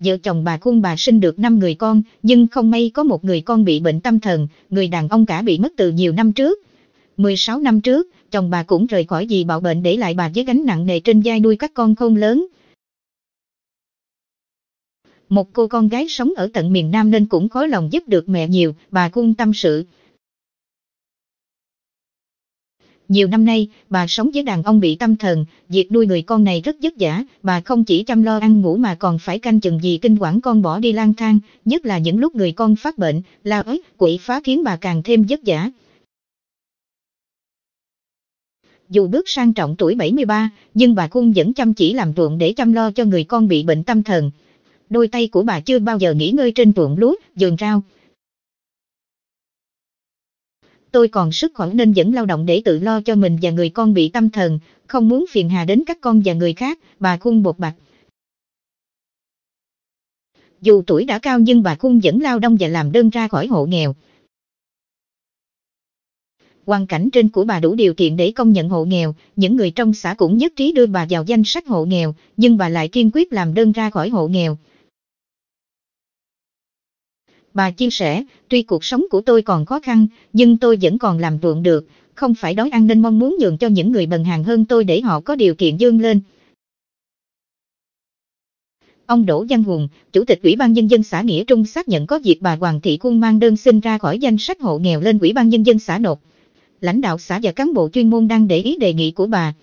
vợ chồng bà Khuôn bà sinh được 5 người con, nhưng không may có một người con bị bệnh tâm thần, người đàn ông cả bị mất từ nhiều năm trước. 16 năm trước, chồng bà cũng rời khỏi vì bạo bệnh để lại bà với gánh nặng nề trên vai nuôi các con không lớn. Một cô con gái sống ở tận miền Nam nên cũng khó lòng giúp được mẹ nhiều, bà Khuôn tâm sự. Nhiều năm nay, bà sống với đàn ông bị tâm thần, việc nuôi người con này rất vất vả, bà không chỉ chăm lo ăn ngủ mà còn phải canh chừng gì kinh quản con bỏ đi lang thang, nhất là những lúc người con phát bệnh, la ới, quỷ phá khiến bà càng thêm vất vả. Dù bước sang trọng tuổi 73, nhưng bà Cung vẫn chăm chỉ làm ruộng để chăm lo cho người con bị bệnh tâm thần. Đôi tay của bà chưa bao giờ nghỉ ngơi trên ruộng lúa, vườn rau tôi còn sức khỏe nên vẫn lao động để tự lo cho mình và người con bị tâm thần, không muốn phiền hà đến các con và người khác, bà Khung bột bạch. Dù tuổi đã cao nhưng bà Khung vẫn lao động và làm đơn ra khỏi hộ nghèo. Hoàn cảnh trên của bà đủ điều kiện để công nhận hộ nghèo, những người trong xã cũng nhất trí đưa bà vào danh sách hộ nghèo, nhưng bà lại kiên quyết làm đơn ra khỏi hộ nghèo. Bà chia sẻ, tuy cuộc sống của tôi còn khó khăn, nhưng tôi vẫn còn làm ruộng được, không phải đói ăn nên mong muốn nhường cho những người bần hàng hơn tôi để họ có điều kiện dương lên. Ông Đỗ Văn Hùng, Chủ tịch Ủy ban Nhân dân xã Nghĩa Trung xác nhận có việc bà Hoàng Thị Quân mang đơn xin ra khỏi danh sách hộ nghèo lên Ủy ban Nhân dân xã nộp. Lãnh đạo xã và cán bộ chuyên môn đang để ý đề nghị của bà.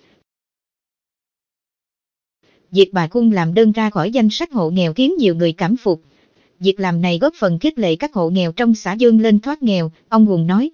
Việc bà Quân làm đơn ra khỏi danh sách hộ nghèo khiến nhiều người cảm phục. Việc làm này góp phần khích lệ các hộ nghèo trong xã Dương lên thoát nghèo, ông Hùng nói,